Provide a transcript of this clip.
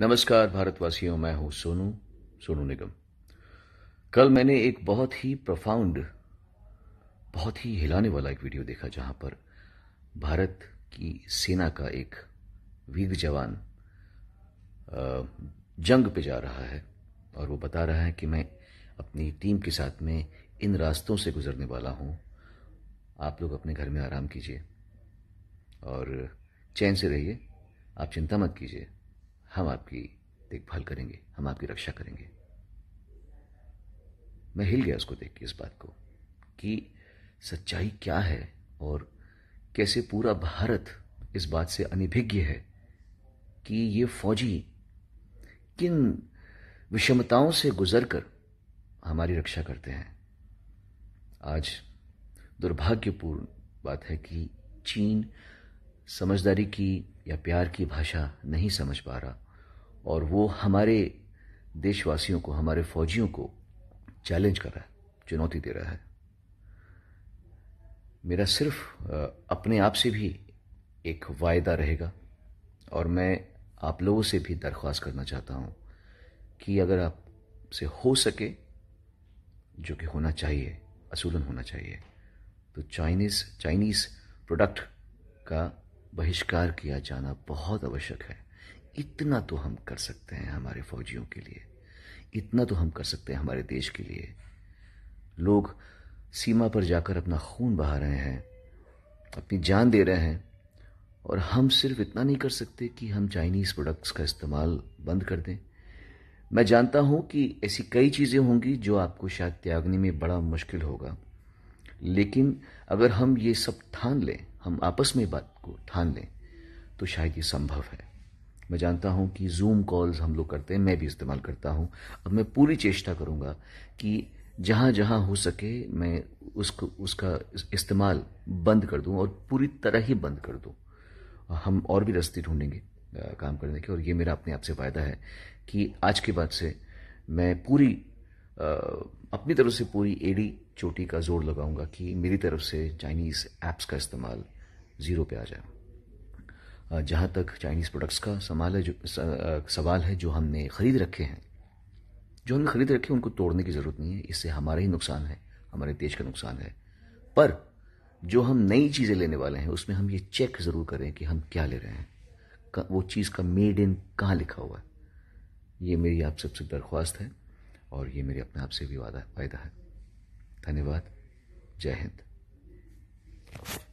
नमस्कार भारतवासियों मैं हूं सोनू सोनू निगम कल मैंने एक बहुत ही प्रफाउंड बहुत ही हिलाने वाला एक वीडियो देखा जहां पर भारत की सेना का एक वीर जवान जंग पे जा रहा है और वो बता रहा है कि मैं अपनी टीम के साथ में इन रास्तों से गुजरने वाला हूँ आप लोग अपने घर में आराम कीजिए और चैन से रहिए आप चिंता मत कीजिए हम आपकी देखभाल करेंगे हम आपकी रक्षा करेंगे मैं हिल गया उसको देख के इस बात को कि सच्चाई क्या है और कैसे पूरा भारत इस बात से अनिभिज्ञ है कि ये फौजी किन विषमताओं से गुजरकर हमारी रक्षा करते हैं आज दुर्भाग्यपूर्ण बात है कि चीन समझदारी की या प्यार की भाषा नहीं समझ पा रहा और वो हमारे देशवासियों को हमारे फौजियों को चैलेंज कर रहा है चुनौती दे रहा है मेरा सिर्फ अपने आप से भी एक वायदा रहेगा और मैं आप लोगों से भी दरख्वास्त करना चाहता हूँ कि अगर आपसे हो सके जो कि होना चाहिए असूलन होना चाहिए तो चाइनीज़ चाइनीज़ प्रोडक्ट का बहिष्कार किया जाना बहुत आवश्यक है इतना तो हम कर सकते हैं हमारे फौजियों के लिए इतना तो हम कर सकते हैं हमारे देश के लिए लोग सीमा पर जाकर अपना खून बहा रहे हैं अपनी जान दे रहे हैं और हम सिर्फ इतना नहीं कर सकते कि हम चाइनीज़ प्रोडक्ट्स का इस्तेमाल बंद कर दें मैं जानता हूं कि ऐसी कई चीज़ें होंगी जो आपको शायद त्यागने में बड़ा मुश्किल होगा लेकिन अगर हम ये सब ठान लें हम आपस में बात को ठान लें तो शायद ये संभव है मैं जानता हूँ कि जूम कॉल्स हम लोग करते हैं मैं भी इस्तेमाल करता हूँ अब मैं पूरी चेष्टा करूँगा कि जहाँ जहाँ हो सके मैं उसको उसका इस्तेमाल बंद कर दूँ और पूरी तरह ही बंद कर दूँ हम और भी रास्ते ढूंढेंगे काम करने के और ये मेरा अपने आप से वायदा है कि आज के बाद से मैं पूरी अपनी तरफ से पूरी एडी चोटी का जोर लगाऊंगा कि मेरी तरफ से चाइनीज़ ऐप्स का इस्तेमाल ज़ीरो पे आ जाए जहाँ तक चाइनीज़ प्रोडक्ट्स का सवाल है जो सवाल है जो हमने ख़रीद रखे हैं जो हमने ख़रीद रखे हैं उनको तोड़ने की ज़रूरत नहीं है इससे हमारा ही नुकसान है हमारे देश का नुकसान है पर जो हम नई चीज़ें लेने वाले हैं उसमें हम ये चेक ज़रूर करें कि हम क्या ले रहे हैं वो चीज़ का मेड इन कहाँ लिखा हुआ है ये मेरी आप सबसे दरख्वास्त है और ये मेरे अपने आप से भी वादा वायदा है धन्यवाद जय हिंद